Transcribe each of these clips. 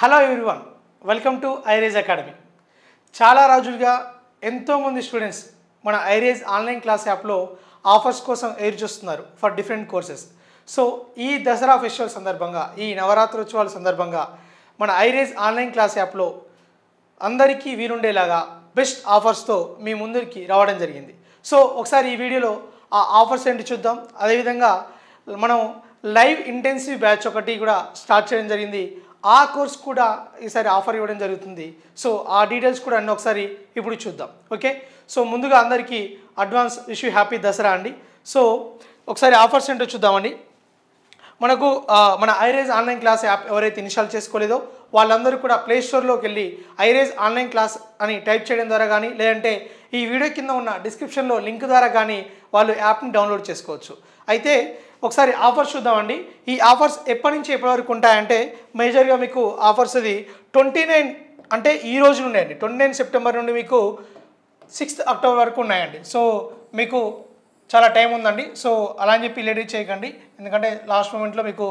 hello everyone welcome to ఐరేజ్ academy చాలా రోజులుగా ఎంతోమంది స్టూడెంట్స్ మన ఐరేజ్ ఆన్లైన్ క్లాస్ యాప్లో ఆఫర్స్ కోసం ఎయిర్ చూస్తున్నారు ఫర్ డిఫరెంట్ కోర్సెస్ సో ఈ దసరా ఫెస్టివల్ సందర్భంగా ఈ నవరాత్రోత్సవాల సందర్భంగా మన ఐరేజ్ ఆన్లైన్ క్లాస్ యాప్లో అందరికీ వీరుండేలాగా బెస్ట్ ఆఫర్స్తో మీ ముందరికి రావడం జరిగింది సో ఒకసారి ఈ వీడియోలో ఆ ఆఫర్స్ ఏంటి చూద్దాం అదేవిధంగా మనం లైవ్ ఇంటెన్సివ్ బ్యాచ్ ఒకటి కూడా స్టార్ట్ చేయడం జరిగింది ఆ కోర్స్ కూడా ఈసారి ఆఫర్ ఇవ్వడం జరుగుతుంది సో ఆ డీటెయిల్స్ కూడా అన్నీ ఒకసారి ఇప్పుడు చూద్దాం ఓకే సో ముందుగా అందరికీ అడ్వాన్స్ ఇష్యూ హ్యాపీ దసరా అండి సో ఒకసారి ఆఫర్స్ ఏంటో చూద్దామండి మనకు మన ఐరేజ్ ఆన్లైన్ క్లాస్ యాప్ ఎవరైతే ఇన్స్టాల్ చేసుకోలేదో వాళ్ళందరూ కూడా ప్లే స్టోర్లోకి వెళ్ళి ఐరేజ్ ఆన్లైన్ క్లాస్ అని టైప్ చేయడం ద్వారా కానీ లేదంటే ఈ వీడియో కింద ఉన్న డిస్క్రిప్షన్లో లింక్ ద్వారా కానీ వాళ్ళు యాప్ని డౌన్లోడ్ చేసుకోవచ్చు అయితే ఒకసారి ఆఫర్స్ చూద్దామండి ఈ ఆఫర్స్ ఎప్పటి నుంచి ఎప్పటి వరకు ఉంటాయంటే మేజర్గా మీకు ఆఫర్స్ అది ట్వంటీ నైన్ అంటే ఈ రోజు ఉన్నాయండి ట్వంటీ నైన్ సెప్టెంబర్ నుండి మీకు సిక్స్త్ అక్టోబర్ వరకు ఉన్నాయండి సో మీకు చాలా టైం ఉందండి సో అలా అని చెప్పి లేడీ చేయకండి ఎందుకంటే లాస్ట్ మూమెంట్లో మీకు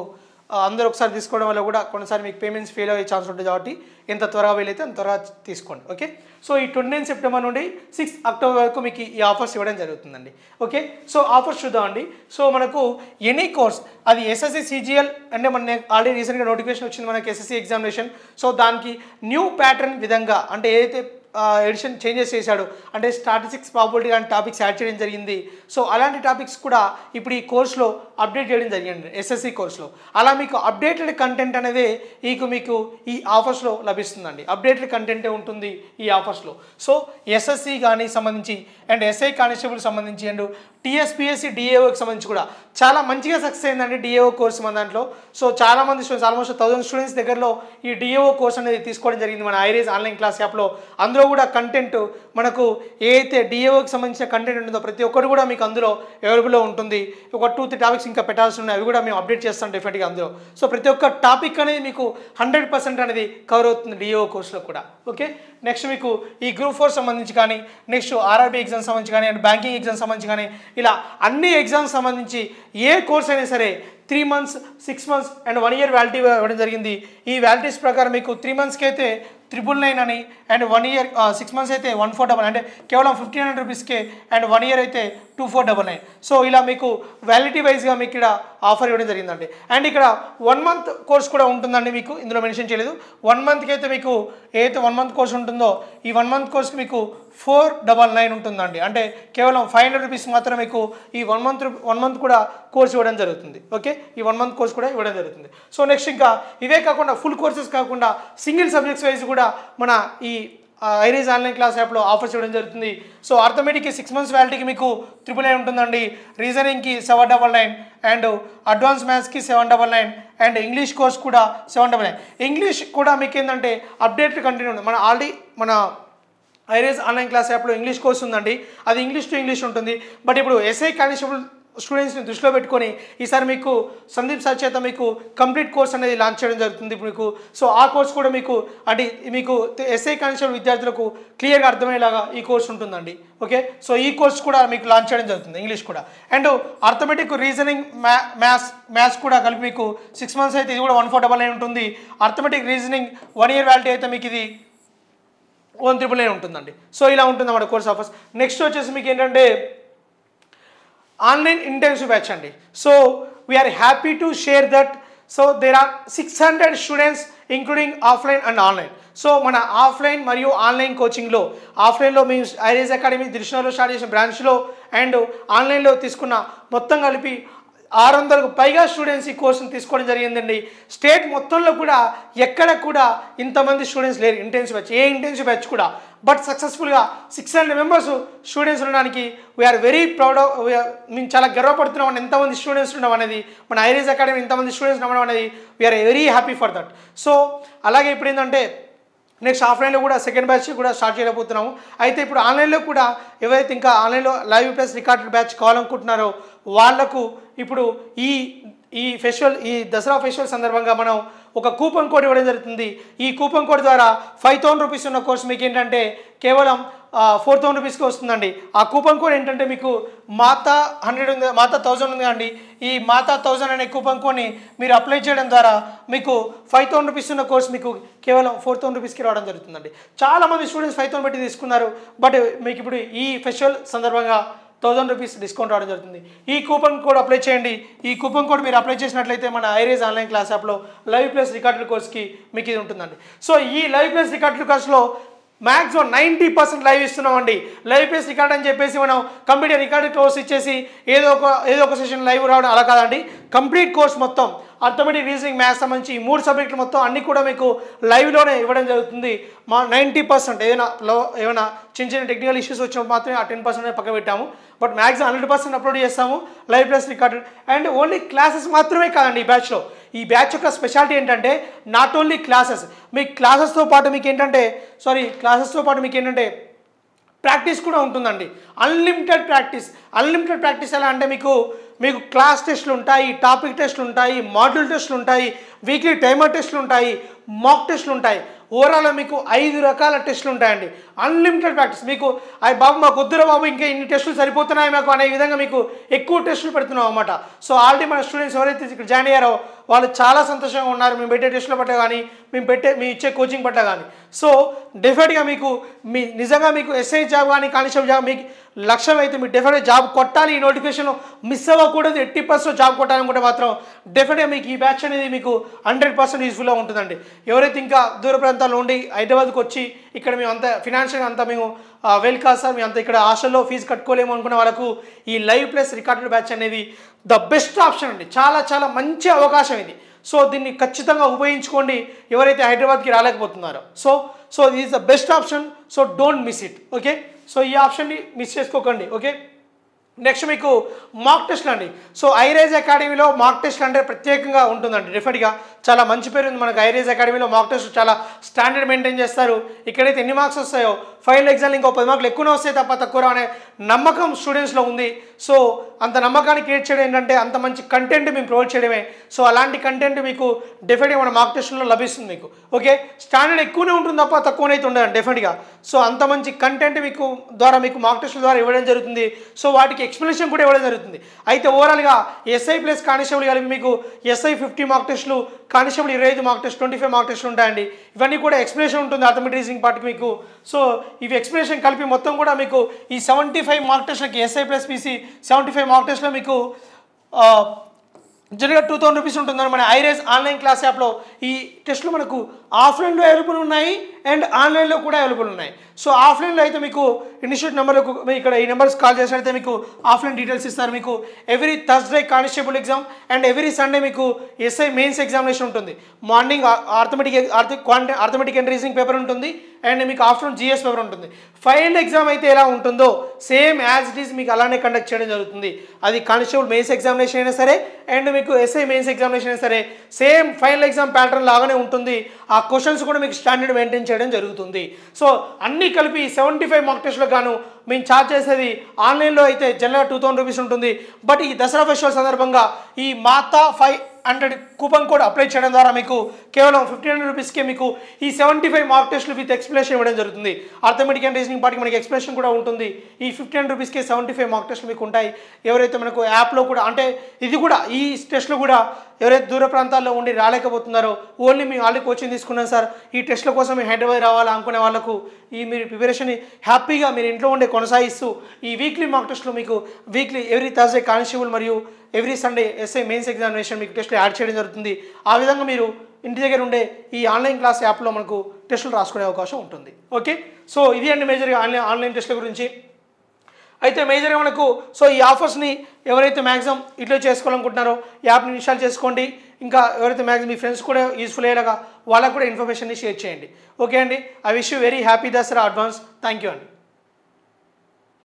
అందరూ ఒకసారి తీసుకోవడం వల్ల కూడా కొన్నిసారి మీకు పేమెంట్స్ ఫెయిల్ అయ్యే ఛాన్స్ ఉంటుంది కాబట్టి ఎంత త్వరగా వీలైతే అంత త్వరగా తీసుకోండి ఓకే సో ఈ ట్వంటీ నైన్ సెప్టెంబర్ నుండి సిక్స్ అక్టోబర్ వరకు మీకు ఈ ఆఫర్స్ ఇవ్వడం జరుగుతుందండి ఓకే సో ఆఫర్స్ చూద్దామండి సో మనకు ఎనీ కోర్స్ అది ఎస్ఎస్సి సిజిఎల్ అంటే మన ఆల్రెడీ రీసెంట్గా నోటిఫికేషన్ వచ్చింది మనకి ఎస్ఎస్సి ఎగ్జామినేషన్ సో దానికి న్యూ ప్యాటర్న్ విధంగా అంటే ఏదైతే ఎడిషన్ చేంజెస్ చేశాడు అంటే స్టాటిస్టిక్స్ ప్రాబిలిటీ లాంటి టాపిక్స్ యాడ్ చేయడం జరిగింది సో అలాంటి టాపిక్స్ కూడా ఇప్పుడు ఈ కోర్సులో అప్డేట్ చేయడం జరిగింది ఎస్ఎస్సి కోర్సులో అలా మీకు అప్డేటెడ్ కంటెంట్ అనేది మీకు మీకు ఈ ఆఫర్స్లో లభిస్తుందండి అప్డేటెడ్ కంటెంటే ఉంటుంది ఈ ఆఫర్స్లో సో ఎస్ఎస్సి కానీ సంబంధించి అండ్ ఎస్ఐ కానిస్టేబుల్ సంబంధించి అండ్ టీఎస్పిఎస్సి డిఏఓకి సంబంధించి కూడా చాలా మంచిగా సక్సెస్ అయిందండి డిఏఓ కోర్సు మన దాంట్లో సో చాలామంది స్టూడెంట్స్ ఆల్మోస్ట్ థౌసండ్ స్టూడెంట్స్ దగ్గరలో ఈ డిఏఓ కోర్స్ అనేది తీసుకోవడం జరిగింది మన ఐరేజ్ ఆన్లైన్ క్లాస్ యాప్లో అందులో కూడా కంటెంట్ మనకు ఏదైతే డిఏఓకి సంబంధించిన కంటెంట్ ఉంటుందో ప్రతి ఒక్కటి కూడా మీకు అందులో అవైలబుల్లో ఉంటుంది ఒక టూ త్రీ టాపిక్స్ ఇంకా పెట్టాల్సి ఉన్నాయి అవి కూడా మేము అప్డేట్ చేస్తాం డెఫినెట్గా అందులో సో ప్రతి ఒక్క టాపిక్ అనేది మీకు హండ్రెడ్ పర్సెంట్ అనేది కవర్ అవుతుంది డిఏఓ కోర్సులో కూడా ఓకే నెక్స్ట్ మీకు ఈ గ్రూప్ ఫోర్ సంబంధించి కానీ నెక్స్ట్ ఆర్ఆర్బీ ఎగ్జామ్ సంబంధించి కానీ అండ్ బ్యాంకింగ్ ఎగ్జామ్ సంబంధించి కానీ ఇలా అన్ని ఎగ్జామ్స్ సంబంధించి ఏ కోర్స్ అయినా సరే three months six months and one year validity ఇవ్వడం జరిగింది ఈ వ్యాలిటీస్ ప్రకారం మీకు త్రీ మంత్స్కి అయితే త్రిబుల్ నైన్ అని and one year six months అయితే వన్ ఫోర్ డబల్ అంటే కేవలం ఫిఫ్టీన్ హండ్రెడ్ రూపీస్కే అండ్ వన్ ఇయర్ అయితే two four double nine so ఇలా మీకు వ్యాలిటీ వైజ్గా మీకు ఇక్కడ ఆఫర్ ఇవ్వడం జరిగిందండి అండ్ ఇక్కడ వన్ మంత్ కోర్స్ కూడా ఉంటుందండి మీకు ఇందులో మెన్షన్ చేయలేదు వన్ మంత్కి అయితే మీకు ఏదైతే వన్ మంత్ కోర్స్ ఉంటుందో ఈ వన్ మంత్ కోర్స్కి మీకు ఫోర్ డబల్ నైన్ ఉంటుందండి అంటే కేవలం ఫైవ్ హండ్రెడ్ రూపీస్ మాత్రం మీకు ఈ వన్ మంత్ వన్ మంత్ కూడా కోర్స్ ఇవ్వడం జరుగుతుంది ఓకే ఈ వన్ మంత్ కోర్స్ కూడా ఇవ్వడం జరుగుతుంది సో నెక్స్ట్ ఇంకా ఇవే కాకుండా ఫుల్ కోర్సెస్ కాకుండా సింగిల్ సబ్జెక్ట్స్ వైజ్ కూడా కూడా మన ఈ ఐరీస్ ఆన్లైన్ క్లాస్ యాప్లో ఆఫర్స్ ఇవ్వడం జరుగుతుంది సో ఆర్థమెటిక్కి సిక్స్ మంత్స్ వ్యాలిటీకి మీకు ట్రిపుల్ నైన్ ఉంటుందండి రీజనింగ్కి seven double nine and advance మ్యాథ్స్కి seven double nine and English course కూడా సెవెన్ డబల్ నైన్ ఇంగ్లీష్ కూడా మీకు ఏంటంటే అప్డేట్ కంటిన్యూ ఉంది మన ఆల్రెడీ మన ఐరేజ్ ఆన్లైన్ క్లాస్ యాప్లో ఇంగ్లీష్ కోర్స్ ఉందండి అది ఇంగ్లీష్ టు ఇంగ్లీష్ ఉంటుంది బట్ ఇప్పుడు ఎస్ఐ కానిస్టేబుల్ స్టూడెంట్స్ని దృష్టిలో పెట్టుకొని ఈసారి మీకు సందీప్ సార్ చేత మీకు కంప్లీట్ కోర్స్ అనేది లాంచ్ చేయడం జరుగుతుంది ఇప్పుడు మీకు సో ఆ కోర్స్ కూడా మీకు అంటే మీకు ఎస్ఐ కానిస్టేబుల్ విద్యార్థులకు క్లియర్గా అర్థమయ్యేలాగా ఈ కోర్స్ ఉంటుందండి ఓకే సో ఈ కోర్స్ కూడా మీకు లాంచ్ చేయడం జరుగుతుంది ఇంగ్లీష్ కూడా అండ్ అర్థమెటిక్ రీజనింగ్ మ్యా మ్యాథ్స్ మ్యాథ్స్ కూడా కలిపి మీకు సిక్స్ మంత్స్ అయితే ఇది కూడా వన్ ఫోర్ డబల్ ఉంటుంది arithmetic reasoning one year validity అయితే మీకు ఇది వన్ త్రిపుల్ నైన్ ఉంటుందండి సో ఇలా ఉంటుంది అన్నమాట కోర్స్ ఆఫర్స్ నెక్స్ట్ వచ్చేసి మీకు ఏంటంటే ఆన్లైన్ ఇంటర్న్షిప్ బ్యాచ్ అండి so we're happy to share that so there are six hundred students including offline and online so మన ఆఫ్లైన్ మరియు ఆన్లైన్ కోచింగ్లో ఆఫ్లైన్లో మేము ఐరేజ్ అకాడమీ దృష్టిలో స్టార్ట్ చేసిన బ్రాంచ్లో అండ్ ఆన్లైన్లో తీసుకున్న మొత్తం కలిపి ఆరు వందలకు పైగా స్టూడెంట్స్ ఈ కోర్సును తీసుకోవడం జరిగిందండి స్టేట్ మొత్తంలో కూడా ఎక్కడ కూడా ఇంతమంది స్టూడెంట్స్ లేరు ఇంటెన్సివ్ బ్యాచ్ ఏ ఇంటెన్సివ్ బ్యాచ్ కూడా బట్ సక్సెస్ఫుల్గా సిక్స్ హండ్రెడ్ మెంబర్స్ స్టూడెంట్స్ ఉండడానికి వీఆర్ వెరీ ప్రౌడ్ మేము చాలా గర్వపడుతున్నాం మనం ఎంతమంది స్టూడెంట్స్ ఉండడం అనేది మన ఐరీస్ అకాడమీ ఎంతమంది స్టూడెంట్స్ ఉండడం అనేది we're very happy for that so అలాగే ఇప్పుడు ఏంటంటే నెక్స్ట్ ఆఫ్లైన్లో కూడా సెకండ్ బ్యాచ్ కూడా స్టార్ట్ చేయబోతున్నాము అయితే ఇప్పుడు ఆన్లైన్లో కూడా ఎవరైతే ఇంకా ఆన్లైన్లో లైవ్ ప్లస్ రికార్డెడ్ బ్యాచ్ కావాలనుకుంటున్నారో వాళ్లకు ఇప్పుడు ఈ ఈ ఫెస్టివల్ ఈ దసరా ఫెస్టివల్ సందర్భంగా మనం ఒక కూపన్ కోడ్ ఇవ్వడం జరుగుతుంది ఈ కూపన్ కోడ్ ద్వారా ఫైవ్ థౌసండ్ రూపీస్ ఉన్న కోర్స్ మీకు ఏంటంటే కేవలం ఫోర్ థౌసండ్ రూపీస్కి వస్తుందండి ఆ కూపన్ కోడ్ ఏంటంటే మీకు మాతా హండ్రెడ్ ఉంది మాతా థౌజండ్ ఉంది అండి ఈ మాతా థౌజండ్ అనే కూపన్ కోడ్ని మీరు అప్లై చేయడం ద్వారా మీకు ఫైవ్ థౌసండ్ రూపీస్ ఉన్న కోర్స్ మీకు కేవలం ఫోర్ థౌసండ్ రూపీస్కి రావడం జరుగుతుందండి చాలామంది స్టూడెంట్స్ ఫైవ్ థౌసండ్ పెట్టి తీసుకున్నారు బట్ మీకు ఇప్పుడు ఈ ఫెస్టివల్ సందర్భంగా థౌజండ్ రూపీస్ డిస్కౌంట్ రావడం జరుగుతుంది ఈ కూపన్ కోడ్ అప్లై చేయండి ఈ కూపన్ కోడ్ మీరు అప్లై చేసినట్లయితే మన ఐరేజ్ ఆన్లైన్ క్లాస్ యాప్లో లైవ్ ప్లస్ రికార్డుల కోర్స్కి మీకు ఇది ఉంటుందండి సో ఈ లైవ్ ప్లస్ రికార్డుల కోర్స్లో మ్యాక్సిమం నైంటీ పర్సెంట్ లైవ్ ఇస్తున్నామండి లైవ్ ప్లేస్ రికార్డ్ అని చెప్పేసి మనం కంప్లీట్ రికార్డ్ కోర్స్ ఇచ్చేసి ఏదో ఒక ఏదో ఒక సెషన్ లైవ్ రావడం అలా కాదండి కంప్లీట్ కోర్స్ మొత్తం అర్థమెటిక్ రీజనింగ్ మ్యాథ్స్ సంబంధించి ఈ మూడు సబ్జెక్టులు మొత్తం అన్నీ కూడా మీకు లైవ్లోనే ఇవ్వడం జరుగుతుంది మా నైంటీ పర్సెంట్ ఏదైనా లో ఏమైనా చిన్న చిన్న టెక్నికల్ ఇష్యూస్ వచ్చినప్పుడు మాత్రమే ఆ టెన్ పర్సెంట్ పక్క పెట్టాము but maximum hundred percent upload చేస్తాము live plus recorded and only classes మాత్రమే కాదండి ఈ బ్యాచ్లో ఈ బ్యాచ్ యొక్క స్పెషాలిటీ ఏంటంటే నాట్ ఓన్లీ క్లాసెస్ మీ క్లాసెస్తో పాటు మీకు ఏంటంటే సారీ క్లాసెస్తో పాటు మీకు ఏంటంటే ప్రాక్టీస్ కూడా ఉంటుందండి అన్లిమిటెడ్ ప్రాక్టీస్ అన్లిమిటెడ్ ప్రాక్టీస్ ఎలా అంటే మీకు మీకు క్లాస్ టెస్ట్లు ఉంటాయి టాపిక్ టెస్ట్లు ఉంటాయి మాడ్యూల్ టెస్ట్లు ఉంటాయి వీక్లీ టైమర్ టెస్ట్లు ఉంటాయి మాక్ టెస్ట్లు ఉంటాయి ఓవరాల్ మీకు ఐదు రకాల టెస్టులు ఉంటాయండి అన్లిమిటెడ్ ప్రాక్టీస్ మీకు అవి బాబు మాకు వద్దురా బాబు ఇంకా ఇన్ని టెస్టులు సరిపోతున్నాయి మాకు అనే విధంగా మీకు ఎక్కువ టెస్టులు పెడుతున్నాం అనమాట సో ఆల్రెడీ మన స్టూడెంట్స్ ఎవరైతే ఇక్కడ జాయిన్ అయ్యారో వాళ్ళు చాలా సంతోషంగా ఉన్నారు మేము పెట్టే టెస్టుల పట్ల కానీ మేము పెట్టే మీ ఇచ్చే కోచింగ్ పట్ల కానీ సో డెఫినెట్గా మీకు మీ నిజంగా మీకు ఎస్ఐ జాబ్ కానీ కానిస్టేబుల్ జాబ్ మీకు లక్ష్యం అయితే మీరు డెఫినెట్గా జాబ్ కొట్టాలి ఈ నోటిఫికేషన్ మిస్ అవ్వకూడదు ఎట్టి పర్సెంట్ జాబ్ కొట్టాలనుకుంటే మాత్రం డెఫినెట్గా మీకు ఈ బ్యాచ్ అనేది మీకు హండ్రెడ్ పర్సెంట్ యూస్ఫుల్గా ఉంటుందండి ఎవరైతే ఇంకా దూర ప్రాంతాల్లో ఉండి హైదరాబాద్కి వచ్చి ఇక్కడ మేము అంత ఫినాన్షియల్గా అంతా మేము వెల్ సార్ మీ అంత ఇక్కడ ఆశల్లో ఫీజు కట్టుకోలేము అనుకున్న వాళ్ళకు ఈ లైవ్ ప్లస్ రికార్డెడ్ బ్యాచ్ అనేది ద బెస్ట్ ఆప్షన్ అండి చాలా చాలా మంచి అవకాశం ఇది సో దీన్ని ఖచ్చితంగా ఉపయోగించుకోండి ఎవరైతే హైదరాబాద్కి రాలేకపోతున్నారో సో సో ఇది the best option so don't miss it okay so ఈ ఆప్షన్ని మిస్ చేసుకోకండి ఓకే నెక్స్ట్ మీకు మాక్ టెస్ట్లు అండి సో ఐరేజ్ అకాడమీలో మాక్ టెస్ట్లు అంటే ప్రత్యేకంగా ఉంటుందండి డెఫినెట్గా చాలా మంచి పేరు ఉంది మనకు ఐరేజ్ అకాడమీలో మాక్ టెస్ట్ చాలా స్టాండర్డ్ మెయింటైన్ చేస్తారు ఇక్కడైతే ఎన్ని మార్క్స్ వస్తాయో ఫైనల్ ఎగ్జామ్ ఇంకో పది మార్కులు ఎక్కువనే వస్తాయి తప్ప తక్కువ అనే నమ్మకం స్టూడెంట్స్లో ఉంది సో అంత నమ్మకాన్ని క్రియేట్ చేయడం ఏంటంటే అంత మంచి కంటెంట్ మేము ప్రొవైడ్ చేయడమే సో అలాంటి కంటెంట్ మీకు డెఫినెట్గా మన మార్క్ టెస్ట్లో లభిస్తుంది మీకు ఓకే స్టాండర్డ్ ఎక్కువనే ఉంటుంది తప్ప తక్కువనైతే ఉండదు డెఫినెట్గా సో అంత మంచి కంటెంట్ మీకు ద్వారా మీకు మార్క్ టెస్ట్ల ద్వారా ఇవ్వడం జరుగుతుంది సో వాటికి ఎక్స్ప్లెనేషన్ కూడా ఇవ్వడం జరుగుతుంది అయితే ఓవరాల్గా ఎస్ఐ ప్లస్ కానిస్టేబుల్ కలిపి మీకు ఎస్ఐ ఫిఫ్టీ మార్క్ టెస్టులు కానిస్టేబుల్ ఇరవై ఐదు mark test twenty five mark టెస్టులు ఉంటాయండి ఇవన్నీ కూడా ఎక్స్ప్లెనేషన్ ఉంటుంది అథమెటిజింగ్ రీజనింగ్ పార్ట్కి మీకు సో ఇవి ఎక్స్ప్లెనేషన్ కలిపి మొత్తం కూడా మీకు ఈ సెవెంటీ ఫైవ్ మార్క్ టెస్ట్లకి SI plus PC seventy five mark టెస్ట్లో మీకు జనరల్గా టూ థౌసండ్ రూపీస్ ఉంటుందని మన ఐరేస్ ఆన్లైన్ క్లాస్ యాప్లో ఈ టెస్టులు మనకు ఆఫ్లైన్లో అవైలబుల్ ఉన్నాయి అండ్ ఆన్లైన్లో కూడా అవైలబుల్ ఉన్నాయి సో ఆఫ్లైన్లో అయితే మీకు ఇన్స్టిట్యూట్ నెంబర్లకు ఇక్కడ ఈ నెంబర్స్ కాల్ చేసినట్టయితే మీకు ఆఫ్లైన్ డీటెయిల్స్ ఇస్తారు మీకు every Thursday constable exam and every Sunday మీకు ఎస్ఐ మెయిన్స్ ఎగ్జామినేషన్ ఉంటుంది మార్నింగ్ ఆర్థమెటిక్ క్వాంటి ఆర్థమెటిక్ అండ్ రీజనింగ్ పేపర్ ఉంటుంది అండ్ మీకు ఆఫ్టర్నూన్ జిఎస్ పేపర్ ఉంటుంది ఫైనల్ ఎగ్జామ్ అయితే ఎలా ఉంటుందో సేమ్ యాజ్ ఇట్ ఈస్ మీకు అలానే కండక్ట్ చేయడం జరుగుతుంది అది కానిస్టేబుల్ మెయిన్స్ ఎగ్జామినేషన్ అయినా సరే అండ్ మీకు ఎస్ఐ మెయిన్స్ ఎగ్జామినేషన్ అయినా సరే సేమ్ ఫైనల్ ఎగ్జామ్ ప్యాటర్న్ లాగానే ఉంటుంది ఆ క్వశ్చన్స్ కూడా మీకు స్టాండర్డ్ మెయింటైన్ చేయడం జరుగుతుంది సో అన్నీ కలిపి సెవెంటీ ఫైవ్ మార్క్ టెస్ట్లో గాను మేము ఛార్జ్ చేసేది ఆన్లైన్లో అయితే జనరల్గా టూ థౌసండ్ రూపీస్ ఉంటుంది బట్ ఈ దసరా ఫెస్టివల్ సందర్భంగా ఈ మాతా five hundred coupon code apply చేయడం ద్వారా మీకు కేవలం ఫిఫ్టీన్ హండ్రెడ్ రూపీస్కే మీకు ఈ సెవెంటీ ఫైవ్ మార్క్ టెస్ట్లు విత్ ఎక్స్ప్లెనేషన్ ఇవ్వడం జరుగుతుంది అర్థమెటిక్ అండ్ రీజనింగ్ పార్టీకి మనకి ఎక్స్ప్లెనేషన్ కూడా ఉంటుంది ఈ ఫిఫ్టీన్ హండ్రెడ్ రూపీస్కే సెవెంటీ ఫైవ్ మార్క్ టెస్ట్లు మీకు ఉంటాయి ఎవరైతే మనకు యాప్లో కూడా అంటే ఇది కూడా ఈ టెస్ట్లు కూడా ఎవరైతే దూర ప్రాంతాల్లో ఉండి రాలేకపోతున్నారో ఓన్లీ మేము ఆల్రెడీ కోచింగ్ తీసుకున్నాం సార్ ఈ టెస్ట్ల కోసం మేము హైదరాబాద్ రావాలి అనుకునే వాళ్ళకు ఈ మీరు ప్రిపరేషన్ హ్యాపీగా మీరు ఇంట్లో ఉండే కొనసాగిస్తూ ఈ వీక్లీ మార్క్ టెస్ట్లు మీకు వీక్లీ ఎవ్రీ థర్స్డే కానిస్టేబుల్ మరియు every Sunday SI mains examination మీకు టెస్ట్లు యాడ్ చేయడం జరుగుతుంది ఆ విధంగా మీరు ఇంటి దగ్గర ఉండే ఈ ఆన్లైన్ క్లాస్ యాప్లో మనకు టెస్టులు రాసుకునే అవకాశం ఉంటుంది ఓకే సో ఇది అండి మేజర్గా ఆన్లైన్ ఆన్లైన్ టెస్టుల గురించి అయితే మేజర్గా మనకు సో ఈ ఆఫర్స్ని ఎవరైతే మ్యాక్సిమం ఇట్లా చేసుకోవాలనుకుంటున్నారో యాప్ని ఇన్స్టాల్ చేసుకోండి ఇంకా ఎవరైతే మ్యాక్సిమం మీ ఫ్రెండ్స్ కూడా యూస్ఫుల్ అయ్యేలాగా వాళ్ళకు కూడా ఇన్ఫర్మేషన్ని షేర్ చేయండి ఓకే అండి I wish you very happy Dasara advance thank you అండి